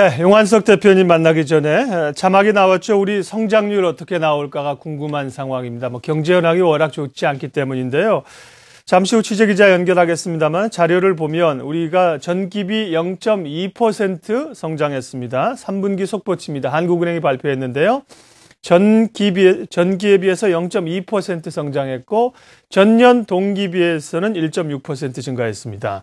네, 용한석 대표님 만나기 전에 자막이 나왔죠. 우리 성장률 어떻게 나올까가 궁금한 상황입니다. 뭐 경제 현황이 워낙 좋지 않기 때문인데요. 잠시 후 취재 기자 연결하겠습니다만 자료를 보면 우리가 전기비 0.2% 성장했습니다. 3분기 속보치입니다. 한국은행이 발표했는데요. 전기비 전기에 비해서 0.2% 성장했고 전년 동기비에서는 1.6% 증가했습니다.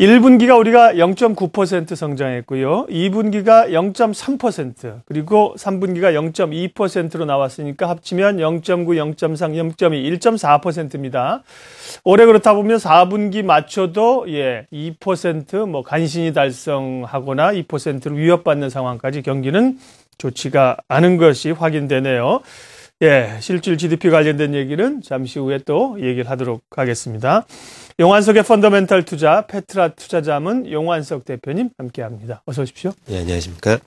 1분기가 우리가 0.9% 성장했고요. 2분기가 0.3% 그리고 3분기가 0.2%로 나왔으니까 합치면 0.9, 0.3, 0.2, 1.4%입니다. 올해 그렇다 보면 4분기 맞춰도 예, 2%뭐 간신히 달성하거나 2%를 위협받는 상황까지 경기는 좋지가 않은 것이 확인되네요. 예, 실질 GDP 관련된 얘기는 잠시 후에 또 얘기를 하도록 하겠습니다. 용환석의 펀더멘탈 투자 페트라 투자자문 용환석 대표님 함께합니다. 어서 오십시오. 네, 안녕하십니까?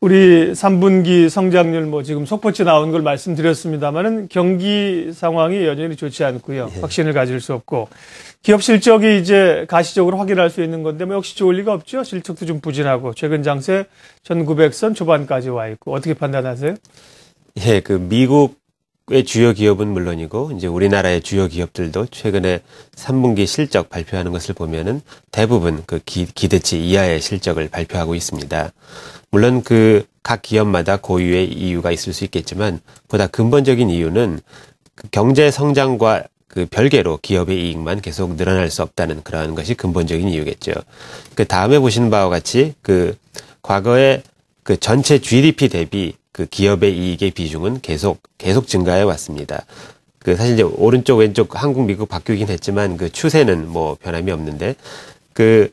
우리 3분기 성장률 뭐 지금 속보치 나온 걸 말씀드렸습니다만은 경기 상황이 여전히 좋지 않고요. 예. 확신을 가질 수 없고 기업 실적이 이제 가시적으로 확인할 수 있는 건데 뭐 역시 좋을 리가 없죠. 실적도 좀 부진하고 최근 장세 1900선 초반까지 와 있고 어떻게 판단하세요? 예, 그 미국 주요 기업은 물론이고 이제 우리나라의 주요 기업들도 최근에 3분기 실적 발표하는 것을 보면은 대부분 그 기, 기, 대치 이하의 실적을 발표하고 있습니다. 물론 그 각 기업마다 고유의 이유가 있을 수 있겠지만 보다 근본적인 이유는 그 경제 성장과 그 별개로 기업의 이익만 계속 늘어날 수 없다는 그러한 것이 근본적인 이유겠죠. 그 다음에 보시는 바와 같이 그 과거에 그 전체 GDP 대비 그 기업의 이익의 비중은 계속 계속 증가해 왔습니다. 그 사실 이제 오른쪽 왼쪽 한국 미국 바뀌긴 했지만 그 추세는 뭐 변함이 없는데 그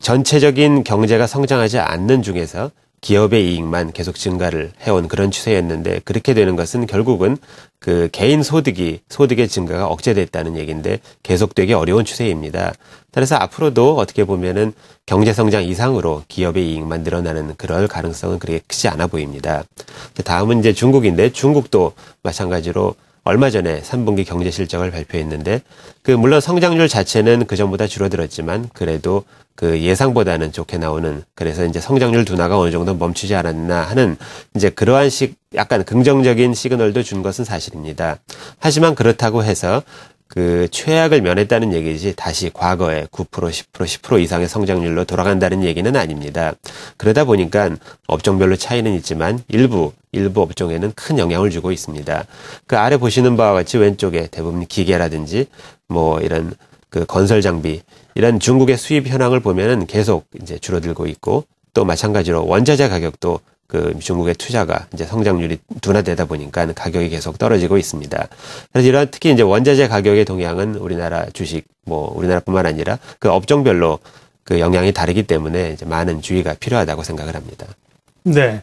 전체적인 경제가 성장하지 않는 중에서 기업의 이익만 계속 증가를 해온 그런 추세였는데 그렇게 되는 것은 결국은 그 개인 소득이 소득의 증가가 억제됐다는 얘기인데 계속되기 어려운 추세입니다. 따라서 앞으로도 어떻게 보면은 경제 성장 이상으로 기업의 이익만 늘어나는 그럴 가능성은 그렇게 크지 않아 보입니다. 다음은 이제 중국인데 중국도 마찬가지로 얼마 전에 3분기 경제 실적을 발표했는데 그 물론 성장률 자체는 그 전보다 줄어들었지만 그래도 그 예상보다는 좋게 나오는 그래서 이제 성장률 둔화가 어느 정도 멈추지 않았나 하는 이제 그러한 식 약간 긍정적인 시그널도 준 것은 사실입니다. 하지만 그렇다고 해서 그 최악을 면했다는 얘기지 다시 과거에 9% 10% 10% 이상의 성장률로 돌아간다는 얘기는 아닙니다. 그러다 보니까 업종별로 차이는 있지만 일부 일부 업종에는 큰 영향을 주고 있습니다. 그 아래 보시는 바와 같이 왼쪽에 대부분 기계라든지 뭐 이런 그 건설 장비 이런 중국의 수입 현황을 보면은 계속 이제 줄어들고 있고 또 마찬가지로 원자재 가격도 그 중국의 투자가 이제 성장률이 둔화되다 보니까 가격이 계속 떨어지고 있습니다. 그래서 이런 특히 이제 원자재 가격의 동향은 우리나라 주식 뭐 우리나라뿐만 아니라 그 업종별로 그 영향이 다르기 때문에 이제 많은 주의가 필요하다고 생각을 합니다. 네.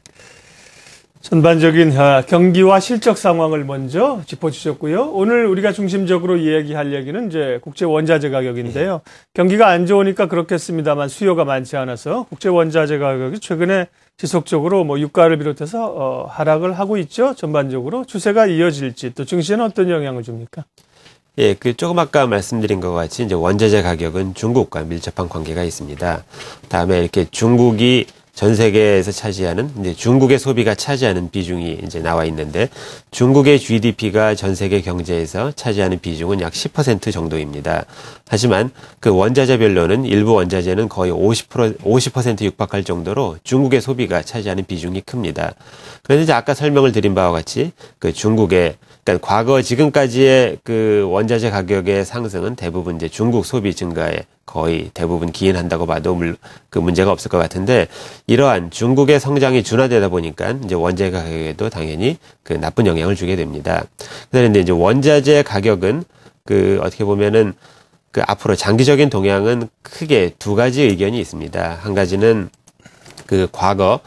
전반적인 아, 경기와 실적 상황을 먼저 짚어주셨고요. 오늘 우리가 중심적으로 이야기할 얘기는 이제 국제 원자재 가격인데요. 경기가 안 좋으니까 그렇겠습니다만 수요가 많지 않아서 국제 원자재 가격이 최근에 지속적으로 뭐 유가를 비롯해서 어, 하락을 하고 있죠. 전반적으로 추세가 이어질지 또 증시에는 어떤 영향을 줍니까? 예, 그 조금 아까 말씀드린 것 같이 이제 원자재 가격은 중국과 밀접한 관계가 있습니다. 다음에 이렇게 중국이 전 세계에서 차지하는 이제 중국의 소비가 차지하는 비중이 이제 나와 있는데 중국의 GDP가 전 세계 경제에서 차지하는 비중은 약 10% 정도입니다. 하지만 그 원자재별로는 일부 원자재는 거의 50%, 50% 육박할 정도로 중국의 소비가 차지하는 비중이 큽니다. 그런데 이제 아까 설명을 드린 바와 같이 그 중국의 그러니까 과거 지금까지의 그 원자재 가격의 상승은 대부분 이제 중국 소비 증가에 거의 대부분 기인한다고 봐도 그 문제가 없을 것 같은데 이러한 중국의 성장이 준화되다 보니까 이제 원재 자 가격에도 당연히 그 나쁜 영향 영향을 주게 됩니다. 그런데 이제 원자재 가격은 그 어떻게 보면은 그 앞으로 장기적인 동향은 크게 두 가지 의견이 있습니다. 한 가지는 그 과거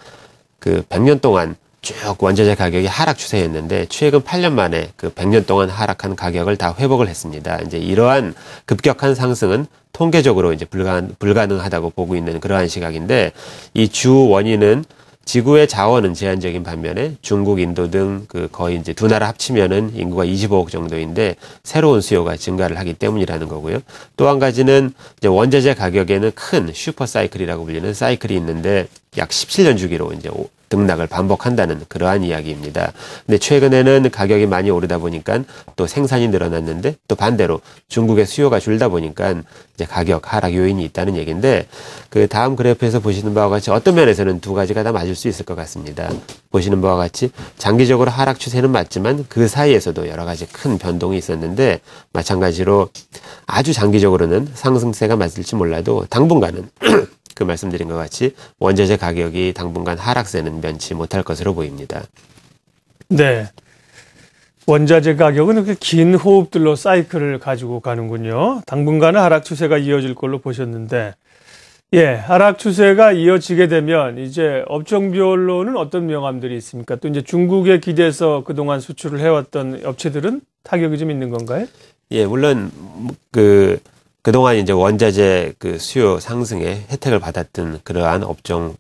그 100년 동안 쭉 원자재 가격이 하락 추세였는데 최근 8년 만에 그 100년 동안 하락한 가격을 다 회복을 했습니다. 이제 이러한 급격한 상승은 통계적으로 이제 불가, 불가능하다고 보고 있는 그러한 시각인데 이 주 원인은 지구의 자원은 제한적인 반면에 중국, 인도 등 그 거의 이제 두 나라 합치면은 인구가 25억 정도인데 새로운 수요가 증가를 하기 때문이라는 거고요. 또 한 가지는 이제 원자재 가격에는 큰 슈퍼 사이클이라고 불리는 사이클이 있는데 약 17년 주기로 이제 등락을 반복한다는 그러한 이야기입니다. 근데 최근에는 가격이 많이 오르다 보니까 또 생산이 늘어났는데 또 반대로 중국의 수요가 줄다 보니까 이제 가격 하락 요인이 있다는 얘기인데 그 다음 그래프에서 보시는 바와 같이 어떤 면에서는 두 가지가 다 맞을 수 있을 것 같습니다. 보시는 바와 같이 장기적으로 하락 추세는 맞지만 그 사이에서도 여러 가지 큰 변동이 있었는데 마찬가지로 아주 장기적으로는 상승세가 맞을지 몰라도 당분간은 그 말씀드린 것 같이 원자재 가격이 당분간 하락세는 면치 못할 것으로 보입니다. 네. 원자재 가격은 이렇게 긴 호흡들로 사이클을 가지고 가는군요. 당분간은 하락 추세가 이어질 걸로 보셨는데, 예, 하락 추세가 이어지게 되면 이제 업종별로는 어떤 명암들이 있습니까? 또 이제 중국에 기대서 그동안 수출을 해왔던 업체들은 타격이 좀 있는 건가요? 예, 물론 그 그동안 이제 원자재 그 수요 상승에 혜택을 받았던 그러한 업종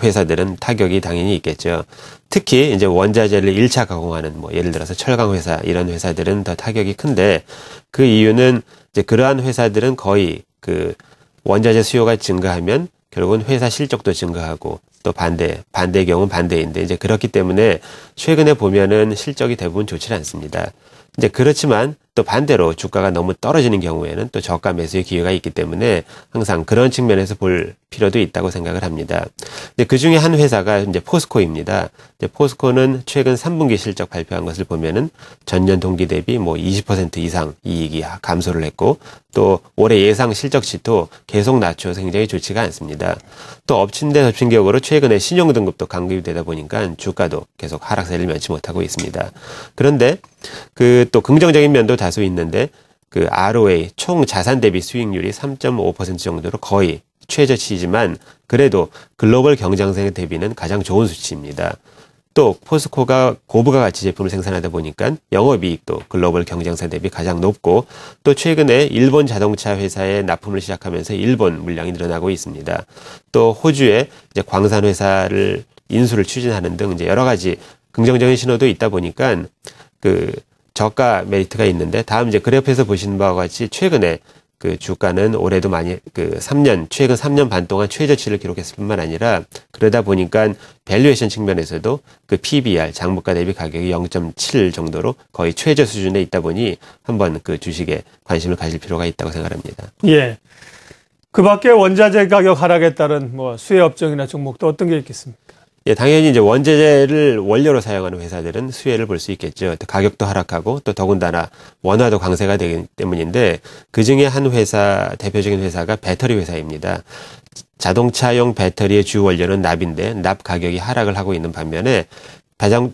회사들은 타격이 당연히 있겠죠. 특히 이제 원자재를 1차 가공하는 뭐 예를 들어서 철강 회사 이런 회사들은 더 타격이 큰데 그 이유는 이제 그러한 회사들은 거의 그 원자재 수요가 증가하면 결국은 회사 실적도 증가하고 또 반대 반대 경우 반대인데 이제 그렇기 때문에 최근에 보면은 실적이 대부분 좋지 않습니다. 이제 그렇지만 또 반대로 주가가 너무 떨어지는 경우에는 또 저가 매수의 기회가 있기 때문에 항상 그런 측면에서 볼 필요도 있다고 생각을 합니다. 근데 그 중에 한 회사가 이제 포스코입니다. 이제 포스코는 최근 3분기 실적 발표한 것을 보면은 전년 동기 대비 뭐 20% 이상 이익이 감소를 했고 또 올해 예상 실적치도 계속 낮춰서 굉장히 좋지가 않습니다. 또업친데 덮친 격으로 최근에 신용등급도 강급이 되다 보니까 주가도 계속 하락세를 면치 못하고 있습니다. 그런데 그또 긍정적인 면도 다소 있는데 그 ROA 총 자산 대비 수익률이 3.5% 정도로 거의 최저치이지만 그래도 글로벌 경쟁생 대비는 가장 좋은 수치입니다. 또 포스코가 고부가 가치 제품을 생산하다 보니까 영업이익도 글로벌 경쟁사 대비 가장 높고 또 최근에 일본 자동차 회사에 납품을 시작하면서 일본 물량이 늘어나고 있습니다. 또 호주에 이제 광산 회사를 인수를 추진하는 등 이제 여러 가지 긍정적인 신호도 있다 보니까 그 저가 메리트가 있는데 다음 이제 그래프에서 보시는 바와 같이 최근에 그 주가는 올해도 많이 그 3년 최근 3년 반 동안 최저치를 기록했을 뿐만 아니라 그러다 보니까 밸류에이션 측면에서도 그 PBR 장부가 대비 가격이 0.7 정도로 거의 최저 수준에 있다 보니 한번 그 주식에 관심을 가질 필요가 있다고 생각합니다. 예. 그 밖에 원자재 가격 하락에 따른 뭐 수혜 업종이나 종목도 어떤 게 있겠습니까? 예, 당연히 이제 원재를 원료로 사용하는 회사들은 수혜를 볼 수 있겠죠. 가격도 하락하고 또 더군다나 원화도 강세가 되기 때문인데 그 중에 한 회사 대표적인 회사가 배터리 회사입니다. 자동차용 배터리의 주 원료는 납인데 납 가격이 하락을 하고 있는 반면에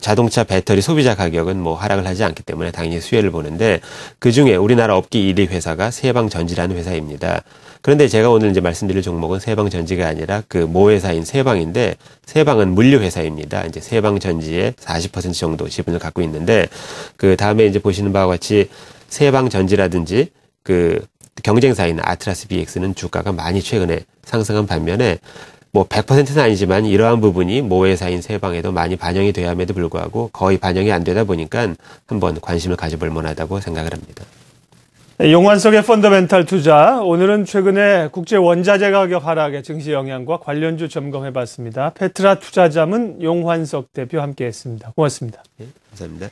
자동차 배터리 소비자 가격은 뭐 하락을 하지 않기 때문에 당연히 수혜를 보는데 그 중에 우리나라 업계 1위 회사가 세방전지라는 회사입니다. 그런데 제가 오늘 이제 말씀드릴 종목은 세방전지가 아니라 그 모회사인 세방인데 세방은 물류회사입니다. 이제 세방전지의 40% 정도 지분을 갖고 있는데 그 다음에 이제 보시는 바와 같이 세방전지라든지 그 경쟁사인 아트라스 BX는 주가가 많이 최근에 상승한 반면에 뭐 100%는 아니지만 이러한 부분이 모회사인 세방에도 많이 반영이 돼야 함에도 불구하고 거의 반영이 안 되다 보니까 한번 관심을 가져볼 만하다고 생각을 합니다. 용환석의 펀더멘탈 투자. 오늘은 최근에 국제 원자재 가격 하락의 증시 영향과 관련주 점검해 봤습니다. 페트라 투자자문 용환석 대표 함께 했습니다. 고맙습니다. 네, 감사합니다.